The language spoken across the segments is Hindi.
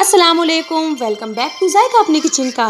अस्सलाम वालेकुम वेलकम बैक टू जायका अपने किचन का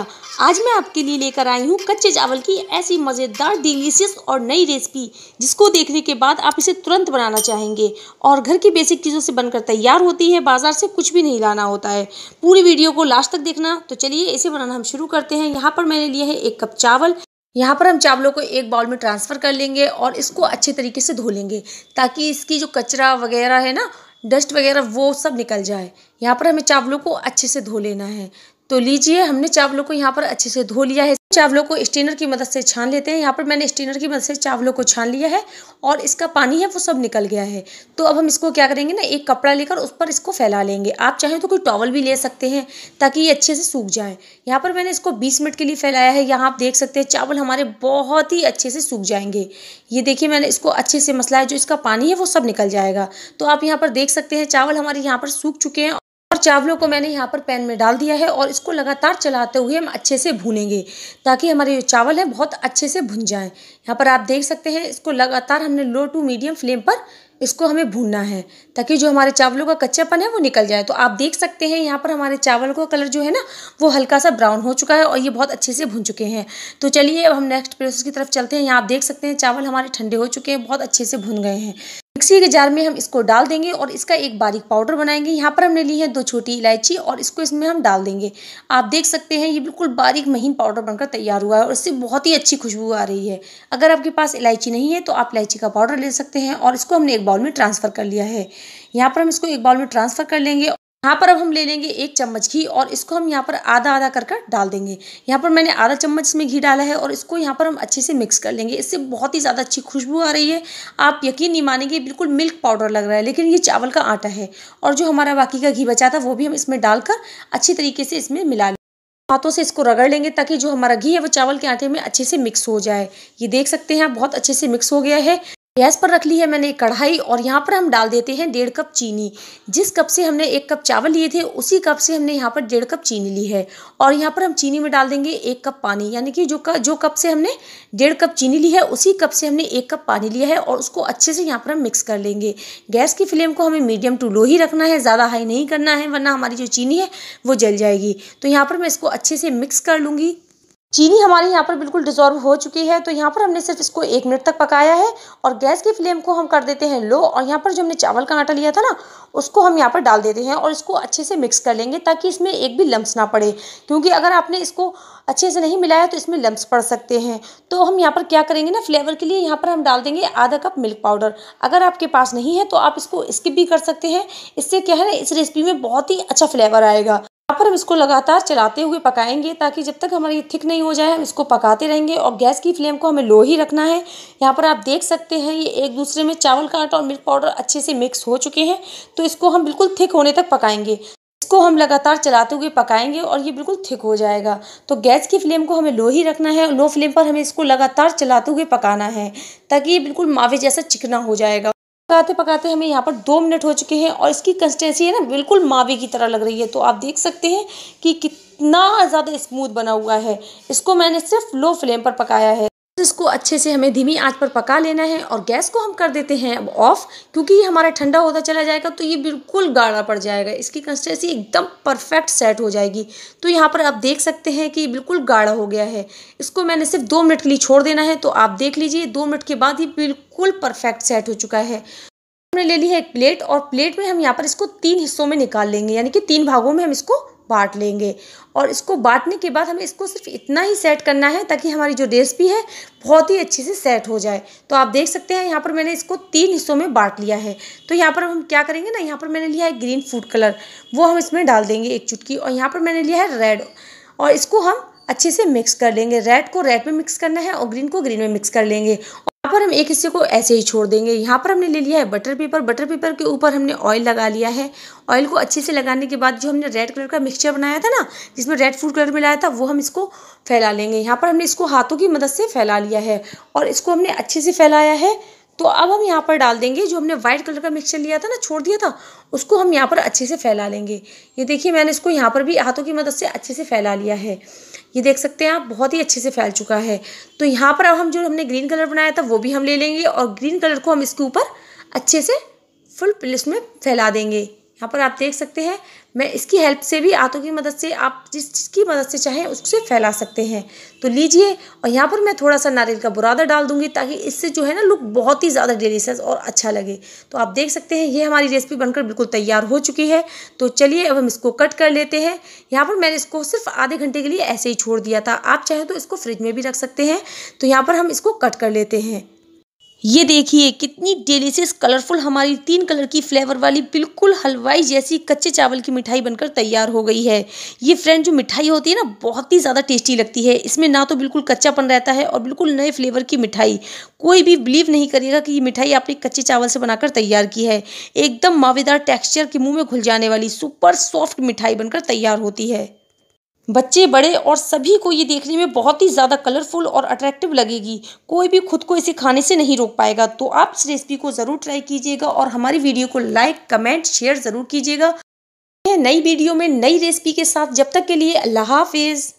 आज मैं आपके लिए लेकर आई हूँ कच्चे चावल की ऐसी मज़ेदार डिलीशियस और नई रेसिपी जिसको देखने के बाद आप इसे तुरंत बनाना चाहेंगे और घर की बेसिक चीज़ों से बनकर तैयार होती है बाज़ार से कुछ भी नहीं लाना होता है पूरी वीडियो को लास्ट तक देखना तो चलिए इसे बनाना हम शुरू करते हैं यहाँ पर मैंने लिए है एक कप चावल यहाँ पर हम चावलों को एक बाउल में ट्रांसफ़र कर लेंगे और इसको अच्छे तरीके से धो लेंगे ताकि इसकी जो कचरा वगैरह है ना डस्ट वगैरह वो सब निकल जाए यहाँ पर हमें चावलों को अच्छे से धो लेना है तो लीजिए हमने चावलों को यहाँ पर अच्छे से धो लिया है चावलों को स्टेनर की मदद से छान लेते हैं यहाँ पर मैंने स्टेनर की मदद से चावलों को छान लिया है और इसका पानी है वो सब निकल गया है तो अब हम इसको क्या करेंगे ना एक कपड़ा लेकर उस पर इसको फैला लेंगे आप चाहें तो कोई टॉवल भी ले सकते हैं ताकि ये अच्छे से सूख जाए यहाँ पर मैंने इसको बीस मिनट के लिए फैलाया है यहाँ आप देख सकते हैं चावल हमारे बहुत ही अच्छे से सूख जाएंगे ये देखिए मैंने इसको अच्छे से मसलाया जो इसका पानी है वो सब निकल जाएगा तो आप यहाँ पर देख सकते हैं चावल हमारे यहाँ पर सूख चुके हैं और चावलों को मैंने यहाँ पर पैन में डाल दिया है और इसको लगातार चलाते हुए हम अच्छे से भूनेंगे ताकि हमारे जो चावल हैं बहुत अच्छे से भुन जाएं यहाँ पर आप देख सकते हैं इसको लगातार हमने लो टू मीडियम फ्लेम पर इसको हमें भूनना है ताकि जो हमारे चावलों का कच्चापन है वो निकल जाए तो आप देख सकते हैं यहाँ पर हमारे चावल का कलर जो है ना वो हल्का सा ब्राउन हो चुका है और ये बहुत अच्छे से भुन चुके हैं तो चलिए अब हम नेक्स्ट प्रोसेस की तरफ चलते हैं यहाँ आप देख सकते हैं चावल हमारे ठंडे हो चुके हैं बहुत अच्छे से भुन गए हैं मिक्सी के जार में हम इसको डाल देंगे और इसका एक बारीक पाउडर बनाएंगे यहाँ पर हमने ली है दो छोटी इलायची और इसको इसमें हम डाल देंगे आप देख सकते हैं ये बिल्कुल बारीक महीन पाउडर बनकर तैयार हुआ है और इससे बहुत ही अच्छी खुशबू आ रही है अगर आपके पास इलायची नहीं है तो आप इलायची का पाउडर ले सकते हैं और इसको हमने एक बाउल में ट्रांसफ़र कर लिया है यहाँ पर हम इसको एक बाउल में ट्रांसफ़र कर लेंगे यहाँ पर अब हम ले लेंगे एक चम्मच घी और इसको हम यहाँ पर आधा आधा कर कर डाल देंगे यहाँ पर मैंने आधा चम्मच इसमें घी डाला है और इसको यहाँ पर हम अच्छे से मिक्स कर लेंगे इससे बहुत ही ज़्यादा अच्छी खुशबू आ रही है आप यकीन नहीं मानेंगे बिल्कुल मिल्क पाउडर लग रहा है लेकिन ये चावल का आटा है और जो हमारा बाकी का घी बचा था वो भी हम इसमें डालकर अच्छी तरीके से इसमें मिला हाथों से इसको रगड़ लेंगे ताकि जो हमारा घी है वो चावल के आटे में अच्छे से मिक्स हो जाए ये देख सकते हैं आप बहुत अच्छे से मिक्स हो गया है गैस पर रख ली है मैंने कढ़ाई और यहाँ पर हम डाल देते हैं डेढ़ कप चीनी जिस कप से हमने एक कप चावल लिए थे उसी कप से हमने यहाँ पर डेढ़ कप चीनी ली है और यहाँ पर हम चीनी में डाल देंगे एक कप पानी यानी कि जो कप जो कप से हमने डेढ़ कप चीनी ली है उसी कप से हमने एक कप पानी लिया है और उसको अच्छे से यहाँ पर हम मिक्स कर लेंगे गैस की फ्लेम को हमें मीडियम टू लो ही रखना है ज़्यादा हाई नहीं करना है वरना हमारी जो चीनी है वो जल जाएगी तो यहाँ पर मैं इसको अच्छे से मिक्स कर लूँगी चीनी हमारे यहाँ पर बिल्कुल डिजॉर्व हो चुकी है तो यहाँ पर हमने सिर्फ इसको एक मिनट तक पकाया है और गैस की फ्लेम को हम कर देते हैं लो और यहाँ पर जो हमने चावल का आटा लिया था ना उसको हम यहाँ पर डाल देते हैं और इसको अच्छे से मिक्स कर लेंगे ताकि इसमें एक भी लम्स ना पड़े क्योंकि अगर आपने इसको अच्छे से नहीं मिलाया तो इसमें लम्ब पड़ सकते हैं तो हम यहाँ पर क्या करेंगे ना फ्लेवर के लिए यहाँ पर हम डाल देंगे आधा कप मिल्क पाउडर अगर आपके पास नहीं है तो आप इसको स्किप भी कर सकते हैं इससे क्या है इस रेसिपी में बहुत ही अच्छा फ्लेवर आएगा यहाँ पर हम इसको लगातार चलाते हुए पकाएंगे ताकि जब तक हमारी थिक नहीं हो जाए हम इसको पकाते रहेंगे और गैस की फ्लेम को हमें लो ही रखना है यहाँ पर आप देख सकते हैं ये एक दूसरे में चावल का आटा और मिल्क पाउडर अच्छे से मिक्स हो चुके हैं तो इसको हम बिल्कुल थिक होने तक पकाएंगे इसको हम लगातार चलाते हुए पकाएंगे और ये बिल्कुल थिक हो जाएगा तो गैस की फ्लेम को हमें लो ही रखना है लो फ्लेम पर हमें इसको लगातार चलाते हुए पकाना है ताकि ये बिल्कुल मावे जैसा चिकना हो जाएगा पकाते पकाते हमें यहाँ पर दो मिनट हो चुके हैं और इसकी कंसिस्टेंसी है ना बिल्कुल मावे की तरह लग रही है तो आप देख सकते हैं कि कितना ज़्यादा स्मूथ बना हुआ है इसको मैंने सिर्फ लो फ्लेम पर पकाया है इसको अच्छे से हमें धीमी आंच पर पका लेना है और गैस को हम कर देते हैं अब ऑफ क्योंकि ये हमारा ठंडा होता चला जाएगा तो ये बिल्कुल गाढ़ा पड़ जाएगा इसकी कंसिस्टेंसी एकदम परफेक्ट सेट हो जाएगी तो यहाँ पर आप देख सकते हैं कि बिल्कुल गाढ़ा हो गया है इसको मैंने सिर्फ दो मिनट के लिए छोड़ देना है तो आप देख लीजिए दो मिनट के बाद ये बिल्कुल परफेक्ट सेट हो चुका है हमने ले ली है एक प्लेट और प्लेट में हम यहाँ पर इसको तीन हिस्सों में निकाल लेंगे यानी कि तीन भागों में हम इसको बांट लेंगे और इसको बांटने के बाद हमें इसको सिर्फ इतना ही सेट करना है ताकि हमारी जो रेसिपी है बहुत ही अच्छे से सेट हो जाए तो आप देख सकते हैं यहाँ पर मैंने इसको तीन हिस्सों में बांट लिया है तो यहाँ पर हम क्या करेंगे ना यहाँ पर मैंने लिया है ग्रीन फूड कलर वो हम इसमें डाल देंगे एक चुटकी और यहाँ पर मैंने लिया है रेड और इसको हम अच्छे से मिक्स कर लेंगे रेड को रेड में मिक्स करना है और ग्रीन को ग्रीन में मिक्स कर लेंगे यहाँ पर हम एक हिस्से को ऐसे ही छोड़ देंगे यहाँ पर हमने ले लिया है बटर पेपर बटर पेपर के ऊपर हमने ऑयल लगा लिया है ऑयल को अच्छे से लगाने के बाद जो हमने रेड कलर का मिक्सचर बनाया था ना जिसमें रेड फूड कलर मिलाया था वो हम इसको फैला लेंगे यहाँ पर हमने इसको हाथों की मदद से फैला लिया है और इसको हमने अच्छे से फैलाया है तो अब हम यहाँ पर डाल देंगे जो हमने वाइट कलर का मिक्सचर लिया था ना छोड़ दिया था उसको हम यहाँ पर अच्छे से फैला लेंगे ये देखिए मैंने इसको यहाँ पर भी हाथों की मदद से अच्छे से फैला लिया है ये देख सकते हैं आप बहुत ही अच्छे से फैल चुका है तो यहाँ पर अब हम जो हमने ग्रीन कलर बनाया था वो भी हम ले लेंगे और ग्रीन कलर को हम इसके ऊपर अच्छे से फुल में फैला देंगे यहाँ पर आप देख सकते हैं मैं इसकी हेल्प से भी आँतों की मदद से आप जिस जिसकी मदद से चाहें उससे फैला सकते हैं तो लीजिए और यहाँ पर मैं थोड़ा सा नारियल का बुरादा डाल दूँगी ताकि इससे जो है ना लुक बहुत ही ज़्यादा डिलीशियस और अच्छा लगे तो आप देख सकते हैं ये हमारी रेसिपी बनकर बिल्कुल तैयार हो चुकी है तो चलिए अब हम इसको कट कर लेते हैं यहाँ पर मैंने इसको सिर्फ आधे घंटे के लिए ऐसे ही छोड़ दिया था आप चाहें तो इसको फ्रिज में भी रख सकते हैं तो यहाँ पर हम इसको कट कर लेते हैं ये देखिए कितनी डिलीशियस कलरफुल हमारी तीन कलर की फ्लेवर वाली बिल्कुल हलवाई जैसी कच्चे चावल की मिठाई बनकर तैयार हो गई है ये फ्रेंड जो मिठाई होती है ना बहुत ही ज़्यादा टेस्टी लगती है इसमें ना तो बिल्कुल कच्चापन रहता है और बिल्कुल नए फ्लेवर की मिठाई कोई भी बिलीव नहीं करेगा कि ये मिठाई आपने कच्चे चावल से बनाकर तैयार की है एकदम मावेदार टेक्स्चर के मुँह में घुल जाने वाली सुपर सॉफ्ट मिठाई बनकर तैयार होती है बच्चे बड़े और सभी को ये देखने में बहुत ही ज़्यादा कलरफुल और अट्रैक्टिव लगेगी कोई भी खुद को इसे खाने से नहीं रोक पाएगा तो आप इस रेसिपी को ज़रूर ट्राई कीजिएगा और हमारी वीडियो को लाइक कमेंट शेयर ज़रूर कीजिएगा नई वीडियो में नई रेसिपी के साथ जब तक के लिए अल्लाह हाफिज़